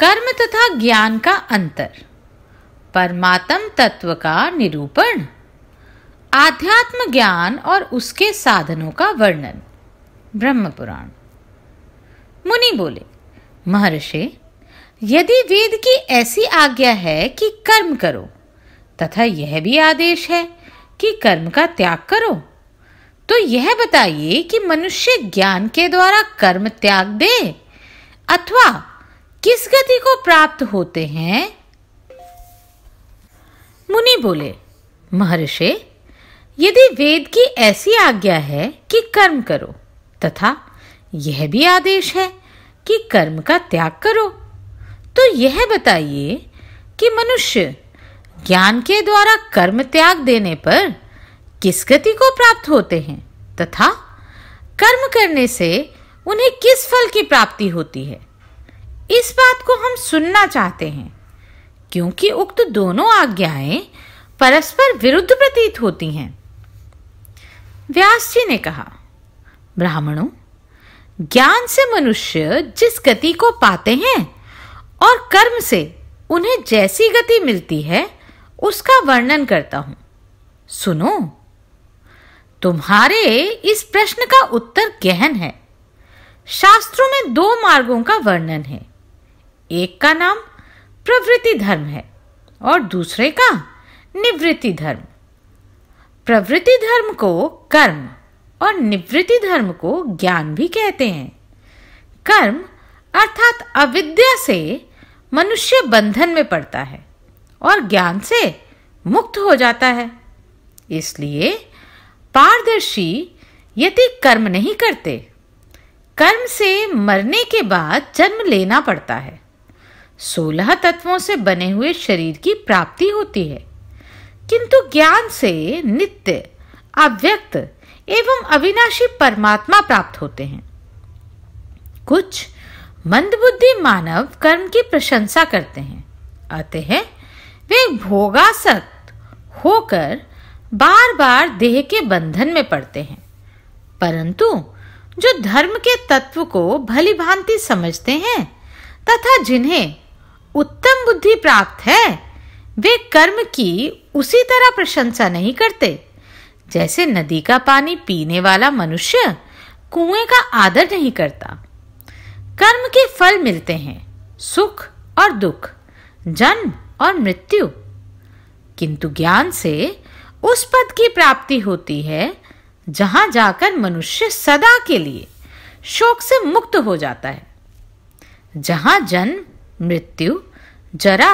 कर्म तथा ज्ञान का अंतर परमात्म तत्व का निरूपण आध्यात्म ज्ञान और उसके साधनों का वर्णन ब्रह्म पुराण मुनि बोले महर्षि यदि वेद की ऐसी आज्ञा है कि कर्म करो तथा यह भी आदेश है कि कर्म का त्याग करो तो यह बताइए कि मनुष्य ज्ञान के द्वारा कर्म त्याग दे अथवा किस गति को प्राप्त होते हैं मुनि बोले महर्षि यदि वेद की ऐसी आज्ञा है कि कर्म करो तथा यह भी आदेश है कि कर्म का त्याग करो तो यह बताइए कि मनुष्य ज्ञान के द्वारा कर्म त्याग देने पर किस गति को प्राप्त होते हैं तथा कर्म करने से उन्हें किस फल की प्राप्ति होती है इस बात को हम सुनना चाहते हैं क्योंकि उक्त दोनों आज्ञाएं परस्पर विरुद्ध प्रतीत होती हैं व्यास जी ने कहा ब्राह्मणों ज्ञान से मनुष्य जिस गति को पाते हैं और कर्म से उन्हें जैसी गति मिलती है उसका वर्णन करता हूं सुनो तुम्हारे इस प्रश्न का उत्तर गहन है शास्त्रों में दो मार्गों का वर्णन है एक का नाम प्रवृत्ति धर्म है और दूसरे का निवृत्ति धर्म प्रवृत्ति धर्म को कर्म और निवृत्ति धर्म को ज्ञान भी कहते हैं कर्म अर्थात अविद्या से मनुष्य बंधन में पड़ता है और ज्ञान से मुक्त हो जाता है इसलिए पारदर्शी यदि कर्म नहीं करते कर्म से मरने के बाद जन्म लेना पड़ता है सोलह तत्वों से बने हुए शरीर की प्राप्ति होती है किंतु ज्ञान से नित्य अव्यक्त एवं अविनाशी परमात्मा प्राप्त होते हैं कुछ मंदबुद्धि मानव कर्म की प्रशंसा करते हैं अतः हैं वे भोगासक्त होकर बार बार देह के बंधन में पड़ते हैं परंतु जो धर्म के तत्व को भली भांति समझते हैं तथा जिन्हें उत्तम बुद्धि प्राप्त है वे कर्म की उसी तरह प्रशंसा नहीं करते जैसे नदी का पानी पीने वाला मनुष्य कुएं का आदर नहीं करता कर्म के फल मिलते हैं सुख और दुख जन्म और मृत्यु किंतु ज्ञान से उस पद की प्राप्ति होती है जहां जाकर मनुष्य सदा के लिए शोक से मुक्त हो जाता है जहां जन्म मृत्यु जरा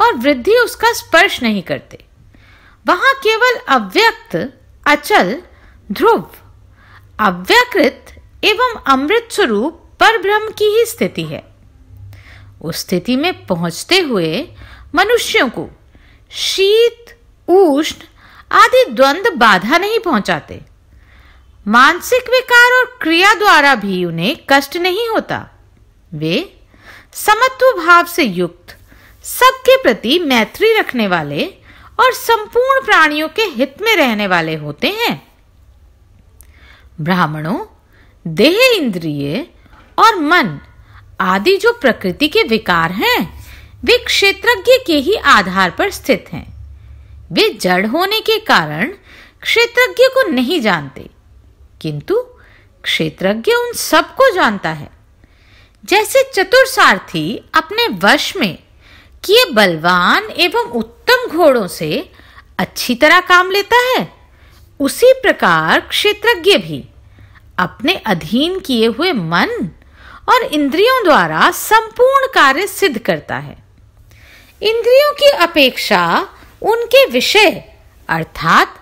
और वृद्धि उसका स्पर्श नहीं करते वहां केवल अव्यक्त अचल ध्रुव अव्यकृत एवं अमृत स्वरूप पर ब्रह्म की ही स्थिति है उस स्थिति में पहुंचते हुए मनुष्यों को शीत उष्ण आदि द्वंद बाधा नहीं पहुंचाते मानसिक विकार और क्रिया द्वारा भी उन्हें कष्ट नहीं होता वे समत्व भाव से युक्त सबके प्रति मैत्री रखने वाले और संपूर्ण प्राणियों के हित में रहने वाले होते हैं ब्राह्मणों देह इंद्रिय और मन आदि जो प्रकृति के विकार हैं वे क्षेत्रज्ञ के ही आधार पर स्थित हैं वे जड़ होने के कारण क्षेत्रज्ञ को नहीं जानते किंतु क्षेत्रज्ञ उन सबको जानता है जैसे चतुर सारथी अपने वश में किए बलवान एवं उत्तम घोड़ों से अच्छी तरह काम लेता है उसी प्रकार क्षेत्रज्ञ भी अपने अधीन किए हुए मन और इंद्रियों द्वारा संपूर्ण कार्य सिद्ध करता है इंद्रियों की अपेक्षा उनके विषय अर्थात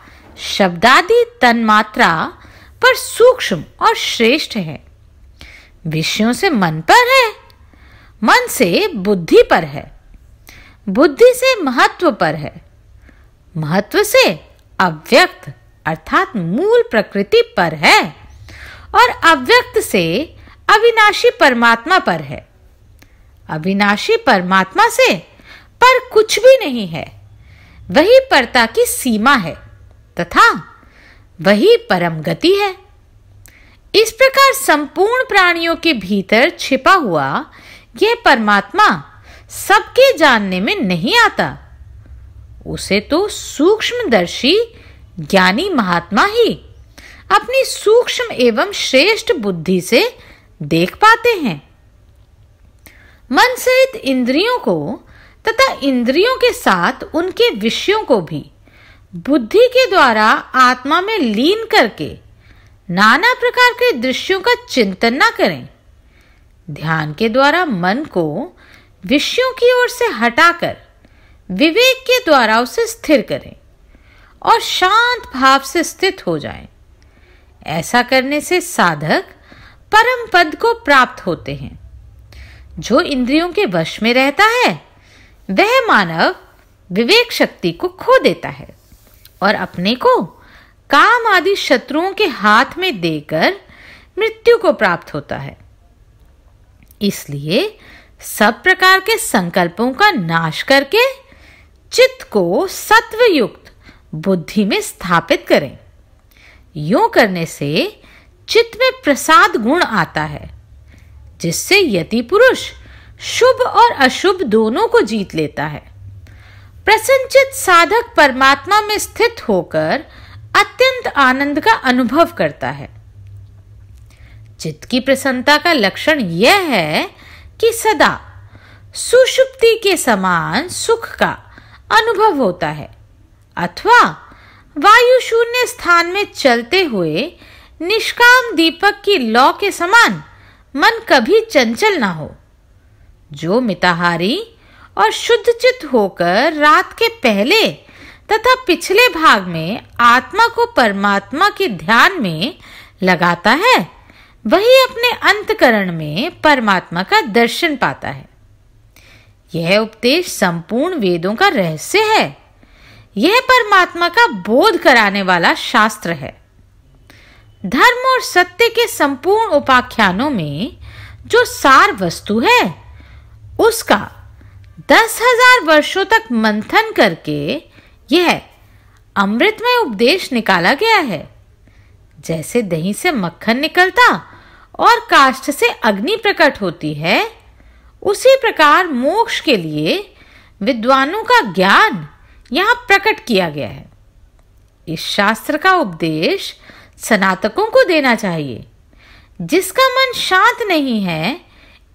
शब्दादि तन्मात्रा पर सूक्ष्म और श्रेष्ठ है विषयों से मन पर है मन से बुद्धि पर है बुद्धि से महत्व पर है महत्व से अव्यक्त अर्थात मूल प्रकृति पर है और अव्यक्त से अविनाशी परमात्मा पर है अविनाशी परमात्मा से पर कुछ भी नहीं है वही परता की सीमा है तथा वही परम गति है इस प्रकार संपूर्ण प्राणियों के भीतर छिपा हुआ यह परमात्मा सबके जानने में नहीं आता उसे तो सूक्ष्मदर्शी ज्ञानी महात्मा ही अपनी सूक्ष्म एवं श्रेष्ठ बुद्धि से देख पाते हैं मन सहित इंद्रियों को तथा इंद्रियों के साथ उनके विषयों को भी बुद्धि के द्वारा आत्मा में लीन करके नाना प्रकार के दृश्यों का चिंतन ना करें ध्यान के द्वारा मन को विषयों की ओर से हटाकर विवेक के द्वारा उसे स्थिर करें और शांत भाव से स्थित हो जाएं। ऐसा करने से साधक परम पद को प्राप्त होते हैं जो इंद्रियों के वश में रहता है वह मानव विवेक शक्ति को खो देता है और अपने को काम आदि शत्रुओं के हाथ में देकर मृत्यु को प्राप्त होता है इसलिए सब प्रकार के संकल्पों का नाश करके चित्त को सत्व युक्त बुद्धि में स्थापित करें यूं करने से चित्त में प्रसाद गुण आता है जिससे यति पुरुष शुभ और अशुभ दोनों को जीत लेता है प्रसन्नचित साधक परमात्मा में स्थित होकर अत्यंत आनंद का अनुभव करता है चित्त की प्रसन्नता का लक्षण यह है कि सदा सुषुप्ति के समान सुख का अनुभव होता है अथवा वायु शून्य स्थान में चलते हुए निष्काम दीपक की लौ के समान मन कभी चंचल ना हो जो मिताहारी और शुद्ध चित्त होकर रात के पहले तथा पिछले भाग में आत्मा को परमात्मा के ध्यान में लगाता है वही अपने अंतकरण में परमात्मा का दर्शन पाता है यह उपदेश संपूर्ण वेदों का रहस्य है यह परमात्मा का बोध कराने वाला शास्त्र है धर्म और सत्य के संपूर्ण उपाख्यानों में जो सार वस्तु है उसका दस हजार वर्षों तक मंथन करके यह अमृतमय अमृत में उपदेश निकाला गया है जैसे दही से मक्खन निकलता और काष्ठ से अग्नि प्रकट होती है उसी प्रकार मोक्ष के लिए विद्वानों का ज्ञान यहाँ प्रकट किया गया है इस शास्त्र का उपदेश सनातकों को देना चाहिए जिसका मन शांत नहीं है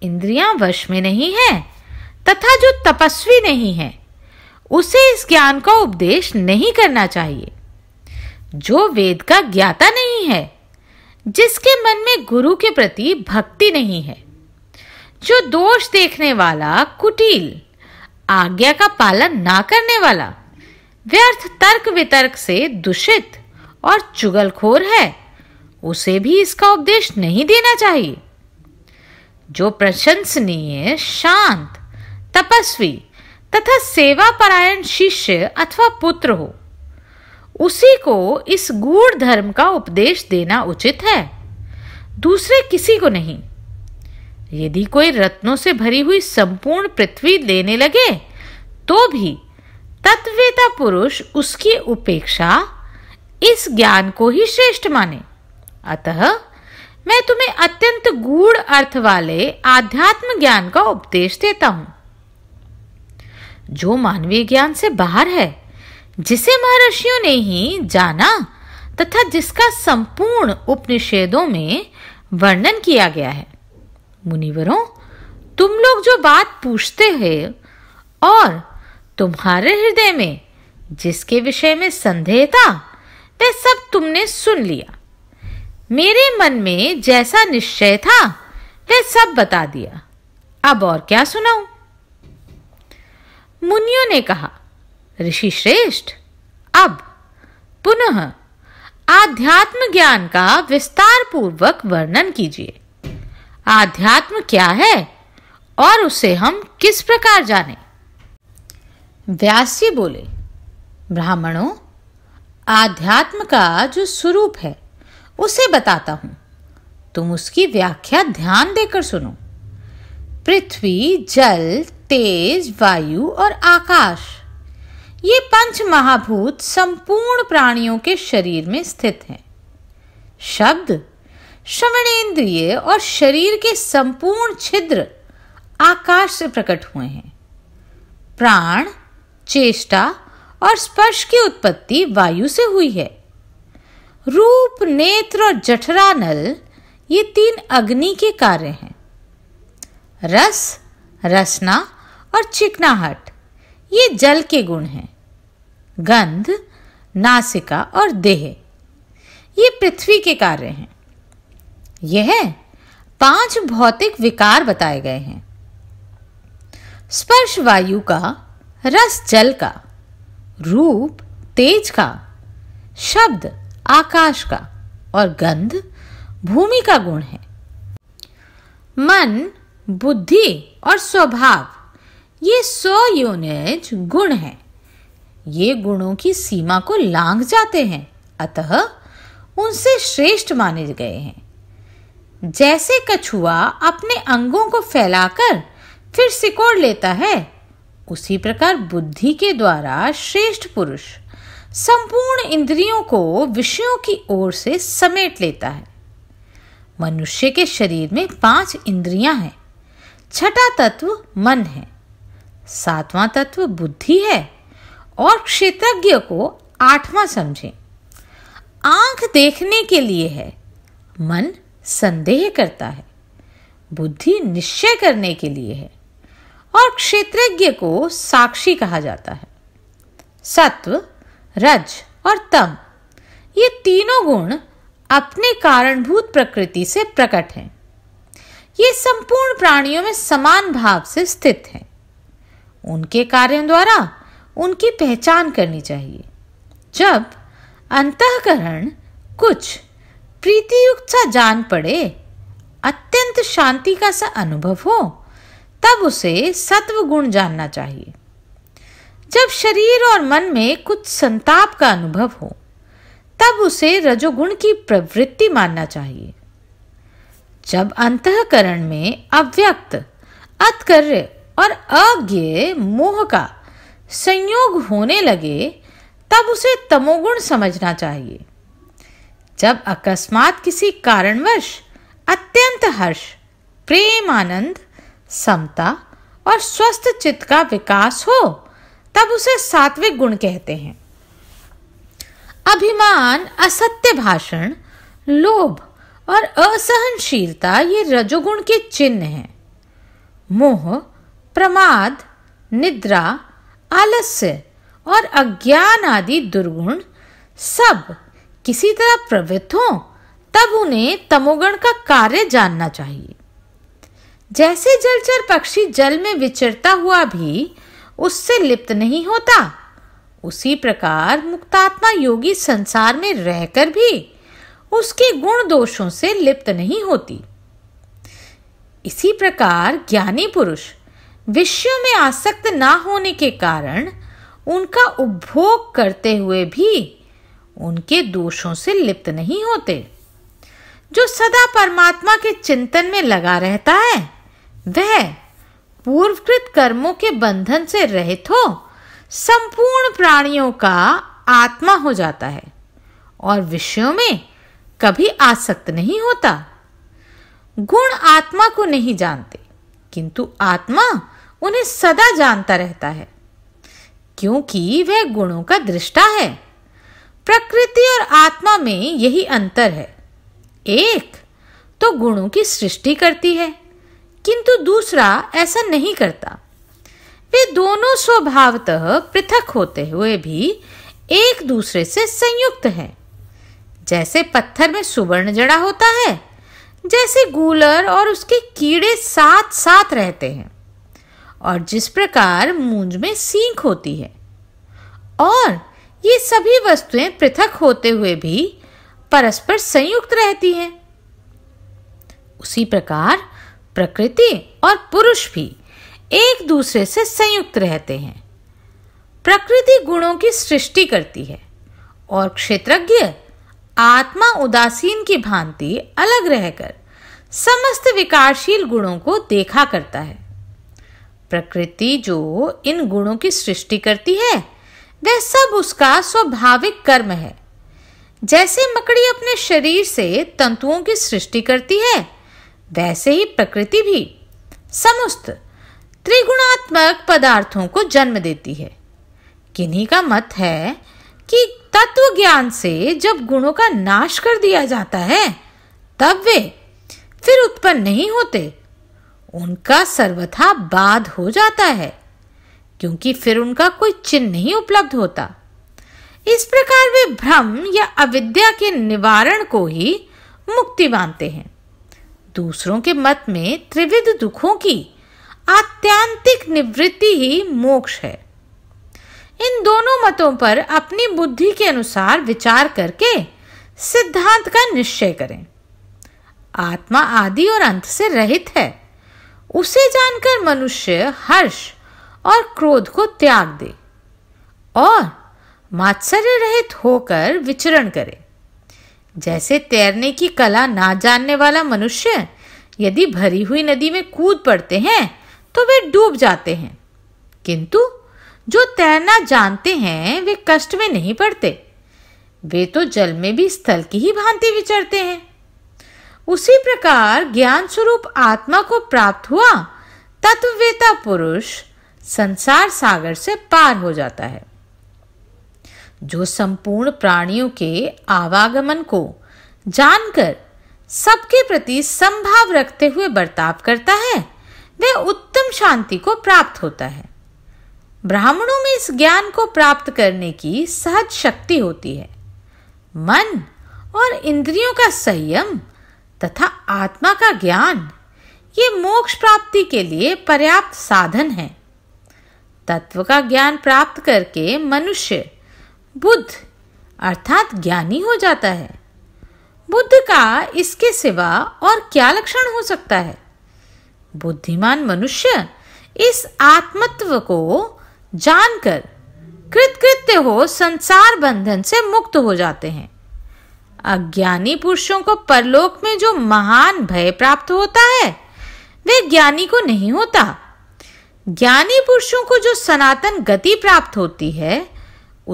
इंद्रियां वश में नहीं है तथा जो तपस्वी नहीं है उसे इस ज्ञान का उपदेश नहीं करना चाहिए जो वेद का ज्ञाता नहीं है जिसके मन में गुरु के प्रति भक्ति नहीं है जो दोष देखने वाला कुटिल आज्ञा का पालन ना करने वाला व्यर्थ तर्क वितर्क से दूषित और चुगलखोर है उसे भी इसका उपदेश नहीं देना चाहिए जो प्रशंसनीय शांत तपस्वी तथा सेवा परायण शिष्य अथवा पुत्र हो उसी को इस गूढ़ धर्म का उपदेश देना उचित है दूसरे किसी को नहीं यदि कोई रत्नों से भरी हुई संपूर्ण पृथ्वी लेने लगे तो भी तत्वेता पुरुष उसकी उपेक्षा इस ज्ञान को ही श्रेष्ठ माने अतः मैं तुम्हें अत्यंत गूढ़ अर्थ वाले आध्यात्म ज्ञान का उपदेश देता हूं जो मानवीय ज्ञान से बाहर है जिसे महर्षियों ने ही जाना तथा जिसका संपूर्ण उपनिषेदों में वर्णन किया गया है मुनिवरों तुम लोग जो बात पूछते हैं और तुम्हारे हृदय में जिसके विषय में संदेह था वह सब तुमने सुन लिया मेरे मन में जैसा निश्चय था वह सब बता दिया अब और क्या सुनाऊं मुनियों ने कहा ऋषि श्रेष्ठ अब पुनः आध्यात्म ज्ञान का विस्तार पूर्वक वर्णन कीजिए आध्यात्म क्या है और उसे हम किस प्रकार जाने व्यास जी बोले ब्राह्मणों आध्यात्म का जो स्वरूप है उसे बताता हूं तुम उसकी व्याख्या ध्यान देकर सुनो पृथ्वी जल तेज वायु और आकाश ये पंच महाभूत संपूर्ण प्राणियों के शरीर में स्थित हैं शब्द श्रवणेन्द्रिय और शरीर के संपूर्ण छिद्र आकाश से प्रकट हुए हैं प्राण चेष्टा और स्पर्श की उत्पत्ति वायु से हुई है रूप नेत्र और जठरानल ये तीन अग्नि के कार्य हैं रस रसना और चिकनाहट ये जल के गुण हैं गंध नासिका और देह ये पृथ्वी के कार्य हैं यह पांच भौतिक विकार बताए गए हैं स्पर्श वायु का रस जल का रूप तेज का शब्द आकाश का और गंध भूमि का गुण है मन बुद्धि और स्वभाव ये सौ यूनिट गुण हैं ये गुणों की सीमा को लांग जाते हैं अतः उनसे श्रेष्ठ माने गए हैं जैसे कछुआ अपने अंगों को फैलाकर फिर सिकोड़ लेता है उसी प्रकार बुद्धि के द्वारा श्रेष्ठ पुरुष संपूर्ण इंद्रियों को विषयों की ओर से समेट लेता है मनुष्य के शरीर में पांच इंद्रियां हैं छठा तत्व मन है सातवां तत्व बुद्धि है और क्षेत्रज्ञ को आठवां समझें आंख देखने के लिए है मन संदेह करता है बुद्धि निश्चय करने के लिए है और क्षेत्रज्ञ को साक्षी कहा जाता है सत्व रज और तम ये तीनों गुण अपने कारणभूत प्रकृति से प्रकट हैं ये संपूर्ण प्राणियों में समान भाव से स्थित हैं उनके कार्यों द्वारा उनकी पहचान करनी चाहिए जब अंतकरण कुछ प्रीतियुक्त सा जान पड़े अत्यंत शांति का सा अनुभव हो तब उसे सत्व गुण जानना चाहिए जब शरीर और मन में कुछ संताप का अनुभव हो तब उसे रजोगुण की प्रवृत्ति मानना चाहिए जब अंतकरण में अव्यक्त अतकर्य और अज्ञ मोह का संयोग होने लगे तब उसे तमोगुण समझना चाहिए जब अकस्मात किसी कारणवश अत्यंत हर्ष प्रेम आनंद समता और स्वस्थ चित्त का विकास हो तब उसे सात्विक गुण कहते हैं अभिमान असत्य भाषण लोभ और असहनशीलता ये रजोगुण के चिन्ह हैं मोह प्रमाद निद्रा आलस्य और अज्ञान आदि दुर्गुण सब किसी तरह प्रवृत्त हों तब उन्हें तमोगुण का कार्य जानना चाहिए जैसे जलचर पक्षी जल में विचरता हुआ भी उससे लिप्त नहीं होता उसी प्रकार मुक्तात्मा योगी संसार में रहकर भी उसके गुण दोषों से लिप्त नहीं होती इसी प्रकार ज्ञानी पुरुष विषयों में आसक्त ना होने के कारण उनका उपभोग करते हुए भी उनके दोषों से लिप्त नहीं होते जो सदा परमात्मा के चिंतन में लगा रहता है वह पूर्वकृत कर्मों के बंधन से रहित हो संपूर्ण प्राणियों का आत्मा हो जाता है और विषयों में कभी आसक्त नहीं होता गुण आत्मा को नहीं जानते किंतु आत्मा उन्हें सदा जानता रहता है क्योंकि वह गुणों का दृष्टा है प्रकृति और आत्मा में यही अंतर है एक तो गुणों की सृष्टि करती है किंतु दूसरा ऐसा नहीं करता वे दोनों स्वभावतः पृथक होते हुए भी एक दूसरे से संयुक्त हैं जैसे पत्थर में सुवर्ण जड़ा होता है जैसे गूलर और उसके कीड़े साथ साथ रहते हैं और जिस प्रकार मूंज में सींख होती है और ये सभी वस्तुएं पृथक होते हुए भी परस्पर संयुक्त रहती हैं उसी प्रकार प्रकृति और पुरुष भी एक दूसरे से संयुक्त रहते हैं प्रकृति गुणों की सृष्टि करती है और क्षेत्रज्ञ आत्मा उदासीन की भांति अलग रहकर समस्त विकारशील गुणों को देखा करता है प्रकृति जो इन गुणों की सृष्टि करती है वह सब उसका स्वाभाविक कर्म है जैसे मकड़ी अपने शरीर से तंतुओं की सृष्टि करती है वैसे ही प्रकृति भी समस्त त्रिगुणात्मक पदार्थों को जन्म देती है किन्हीं का मत है कि तत्व ज्ञान से जब गुणों का नाश कर दिया जाता है तब वे फिर उत्पन्न नहीं होते उनका सर्वथा बाध हो जाता है क्योंकि फिर उनका कोई चिन्ह नहीं उपलब्ध होता इस प्रकार वे भ्रम या अविद्या के निवारण को ही मुक्ति मानते हैं दूसरों के मत में त्रिविध दुखों की आत्यांतिक निवृत्ति ही मोक्ष है इन दोनों मतों पर अपनी बुद्धि के अनुसार विचार करके सिद्धांत का निश्चय करें आत्मा आदि और अंत से रहित है उसे जानकर मनुष्य हर्ष और क्रोध को त्याग दे और मात्सर्य रहित होकर विचरण करे जैसे तैरने की कला ना जानने वाला मनुष्य यदि भरी हुई नदी में कूद पड़ते हैं तो वे डूब जाते हैं किंतु जो तैरना जानते हैं वे कष्ट में नहीं पड़ते वे तो जल में भी स्थल की ही भांति विचरते हैं उसी प्रकार ज्ञान स्वरूप आत्मा को प्राप्त हुआ तत्ववेता पुरुष संसार सागर से पार हो जाता है जो संपूर्ण प्राणियों के आवागमन को जानकर सबके प्रति संभाव रखते हुए बर्ताव करता है वह उत्तम शांति को प्राप्त होता है ब्राह्मणों में इस ज्ञान को प्राप्त करने की सहज शक्ति होती है मन और इंद्रियों का संयम तथा आत्मा का ज्ञान ये मोक्ष प्राप्ति के लिए पर्याप्त साधन है तत्व का ज्ञान प्राप्त करके मनुष्य बुद्ध अर्थात ज्ञानी हो जाता है बुद्ध का इसके सिवा और क्या लक्षण हो सकता है बुद्धिमान मनुष्य इस आत्मत्व को जानकर कृतकृत्य हो संसार बंधन से मुक्त हो जाते हैं अज्ञानी पुरुषों को परलोक में जो महान भय प्राप्त होता है वे ज्ञानी को नहीं होता ज्ञानी पुरुषों को जो सनातन गति प्राप्त होती है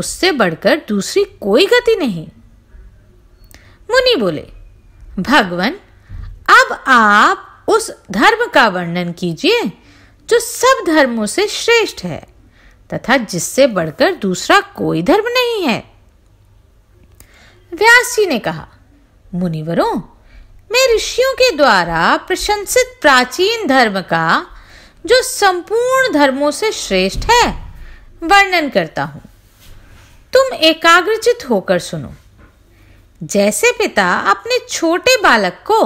उससे बढ़कर दूसरी कोई गति नहीं मुनि बोले भगवान अब आप उस धर्म का वर्णन कीजिए जो सब धर्मों से श्रेष्ठ है तथा जिससे बढ़कर दूसरा कोई धर्म नहीं है व्यास जी ने कहा मुनिवरों मैं ऋषियों के द्वारा प्रशंसित प्राचीन धर्म का जो संपूर्ण धर्मों से श्रेष्ठ है वर्णन करता हूं तुम एकाग्रचित होकर सुनो जैसे पिता अपने छोटे बालक को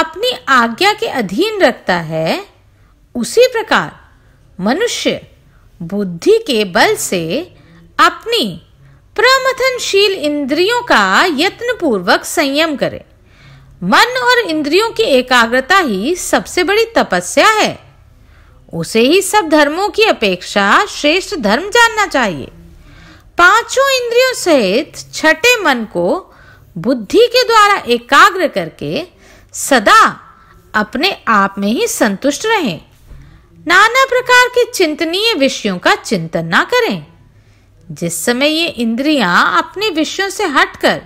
अपनी आज्ञा के अधीन रखता है उसी प्रकार मनुष्य बुद्धि के बल से अपनी प्रमथनशील इंद्रियों का यत्न पूर्वक संयम करें मन और इंद्रियों की एकाग्रता ही सबसे बड़ी तपस्या है उसे ही सब धर्मों की अपेक्षा श्रेष्ठ धर्म जानना चाहिए पांचों इंद्रियों सहित छठे मन को बुद्धि के द्वारा एकाग्र करके सदा अपने आप में ही संतुष्ट रहें नाना प्रकार के चिंतनीय विषयों का चिंतन ना करें जिस समय ये इंद्रियां अपने विषयों से हटकर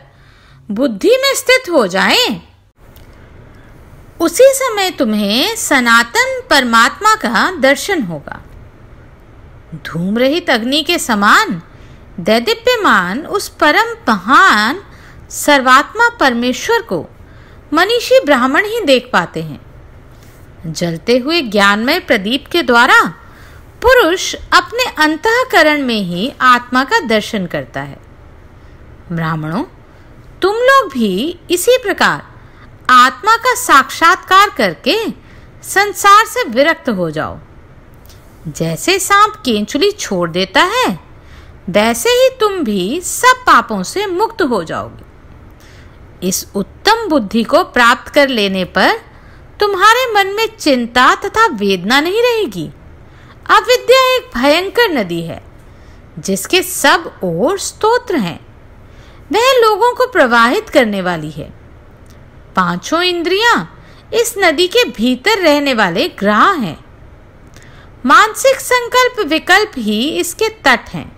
बुद्धि में स्थित हो जाएं, उसी समय तुम्हें सनातन परमात्मा का दर्शन होगा धूम रहित अग्नि के समान दैदिप्यमान उस परम महान सर्वात्मा परमेश्वर को मनीषी ब्राह्मण ही देख पाते हैं जलते हुए ज्ञानमय प्रदीप के द्वारा पुरुष अपने अंतकरण में ही आत्मा का दर्शन करता है ब्राह्मणों तुम लोग भी इसी प्रकार आत्मा का साक्षात्कार करके संसार से विरक्त हो जाओ जैसे सांप केंचुली छोड़ देता है वैसे ही तुम भी सब पापों से मुक्त हो जाओगे इस उत्तम बुद्धि को प्राप्त कर लेने पर तुम्हारे मन में चिंता तथा वेदना नहीं रहेगी अविद्या एक भयंकर नदी है जिसके सब ओर स्तोत्र हैं वह लोगों को प्रवाहित करने वाली है पांचों इंद्रियां इस नदी के भीतर रहने वाले ग्रह हैं मानसिक संकल्प विकल्प ही इसके तट हैं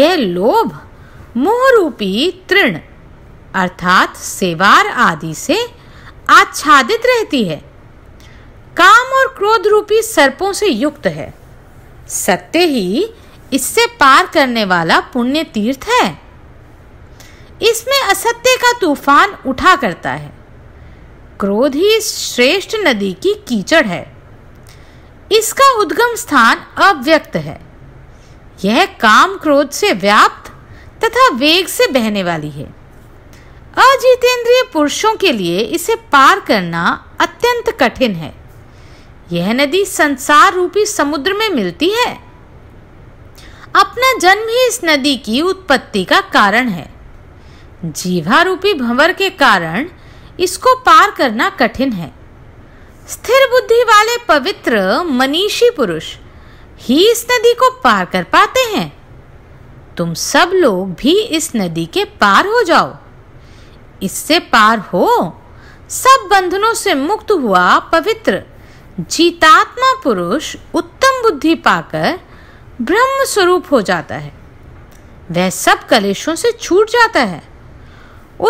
यह लोभ मोह रूपी तृण अर्थात सेवार आदि से आच्छादित रहती है काम और क्रोध रूपी सर्पों से युक्त है सत्य ही इससे पार करने वाला पुण्य तीर्थ है इसमें असत्य का तूफान उठा करता है क्रोध ही श्रेष्ठ नदी की कीचड़ है इसका उद्गम स्थान अव्यक्त है यह काम क्रोध से व्याप्त तथा वेग से बहने वाली है अजितेंद्रिय पुरुषों के लिए इसे पार करना अत्यंत कठिन है यह नदी संसार रूपी समुद्र में मिलती है अपना जन्म ही इस नदी की उत्पत्ति का कारण है जीवा रूपी भंवर के कारण इसको पार करना कठिन है स्थिर बुद्धि वाले पवित्र मनीषी पुरुष ही इस नदी को पार कर पाते हैं तुम सब लोग भी इस नदी के पार हो जाओ इससे पार हो सब बंधनों से मुक्त हुआ पवित्र जीतात्मा पुरुष उत्तम बुद्धि पाकर ब्रह्म स्वरूप हो जाता है वह सब कलेशों से छूट जाता है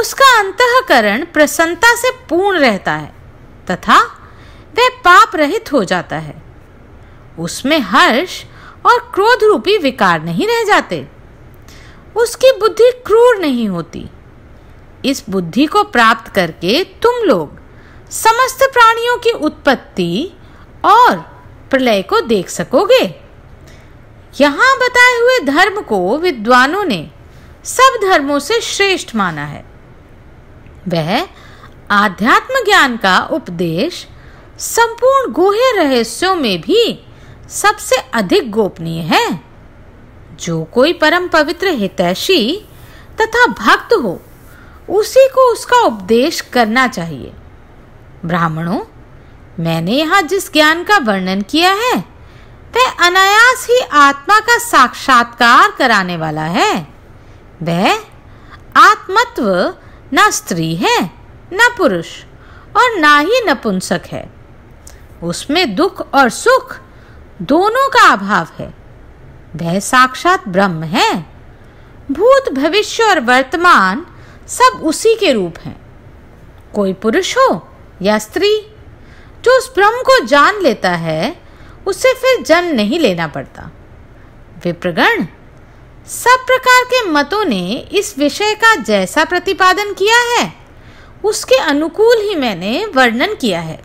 उसका अंतकरण प्रसन्नता से पूर्ण रहता है तथा वह पाप रहित हो जाता है उसमें हर्ष और क्रोध रूपी विकार नहीं रह जाते उसकी बुद्धि क्रूर नहीं होती इस बुद्धि को प्राप्त करके तुम लोग समस्त प्राणियों की उत्पत्ति और प्रलय को देख सकोगे यहाँ बताए हुए धर्म को विद्वानों ने सब धर्मों से श्रेष्ठ माना है वह आध्यात्म ज्ञान का उपदेश संपूर्ण गोहे रहस्यों में भी सबसे अधिक गोपनीय है जो कोई परम पवित्र हितैषी तथा भक्त हो उसी को उसका उपदेश करना चाहिए ब्राह्मणों मैंने यहाँ जिस ज्ञान का वर्णन किया है वह अनायास ही आत्मा का साक्षात्कार कराने वाला है वह आत्मत्व न स्त्री है न पुरुष और ना ही नपुंसक है उसमें दुख और सुख दोनों का अभाव है वह साक्षात ब्रह्म है भूत भविष्य और वर्तमान सब उसी के रूप हैं कोई पुरुष हो या स्त्री जो उस ब्रह्म को जान लेता है उसे फिर जन्म नहीं लेना पड़ता विप्रगण सब प्रकार के मतों ने इस विषय का जैसा प्रतिपादन किया है उसके अनुकूल ही मैंने वर्णन किया है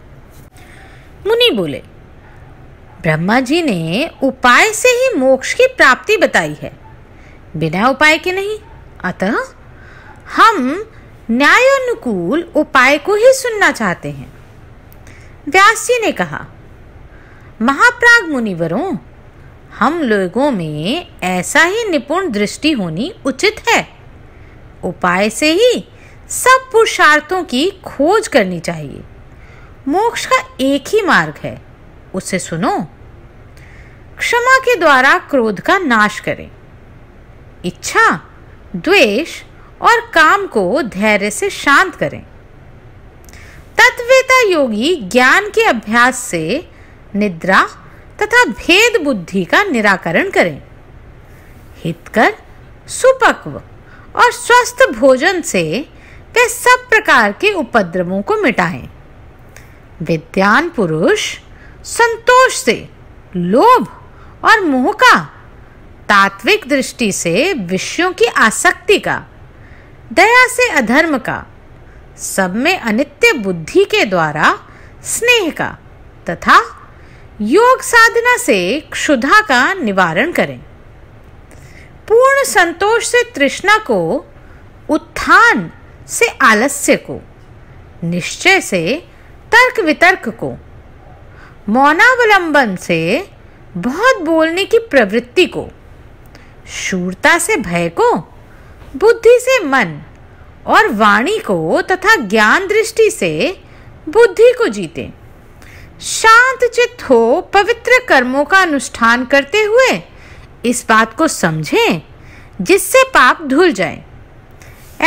मुनि बोले ब्रह्मा जी ने उपाय से ही मोक्ष की प्राप्ति बताई है बिना उपाय के नहीं अतः हम न्याय अनुकूल उपाय को ही सुनना चाहते हैं व्यास जी ने कहा महाप्राग मुनिवरों हम लोगों में ऐसा ही निपुण दृष्टि होनी उचित है उपाय से ही सब पुरुषार्थों की खोज करनी चाहिए मोक्ष का एक ही मार्ग है उसे सुनो क्षमा के द्वारा क्रोध का नाश करें इच्छा द्वेष और काम को धैर्य से शांत करें तत्वेता योगी ज्ञान के अभ्यास से निद्रा तथा भेद बुद्धि का निराकरण करें हितकर सुपक्व और स्वस्थ भोजन से वे सब प्रकार के उपद्रवों को मिटाएं। विद्यान पुरुष संतोष से लोभ और मोह का तात्विक दृष्टि से विषयों की आसक्ति का दया से अधर्म का सब में अनित्य बुद्धि के द्वारा स्नेह का तथा योग साधना से क्षुधा का निवारण करें पूर्ण संतोष से तृष्णा को उत्थान से आलस्य को निश्चय से तर्क वितर्क को मौनावलंबन से बहुत बोलने की प्रवृत्ति को शूरता से भय को बुद्धि से मन और वाणी को तथा ज्ञान दृष्टि से बुद्धि को जीते शांत चित्त हो पवित्र कर्मों का अनुष्ठान करते हुए इस बात को समझें जिससे पाप धुल जाए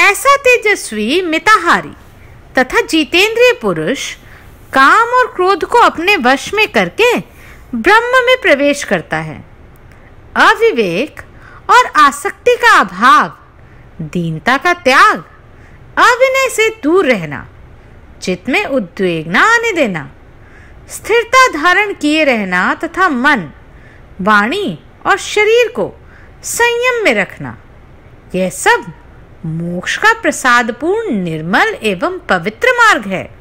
ऐसा तेजस्वी मिताहारी तथा जितेंद्रिय पुरुष काम और क्रोध को अपने वश में करके ब्रह्म में प्रवेश करता है अविवेक और आसक्ति का अभाव दीनता का त्याग अभिनय से दूर रहना चित्त में उद्वेग न आने देना स्थिरता धारण किए रहना तथा मन वाणी और शरीर को संयम में रखना यह सब मोक्ष का प्रसादपूर्ण निर्मल एवं पवित्र मार्ग है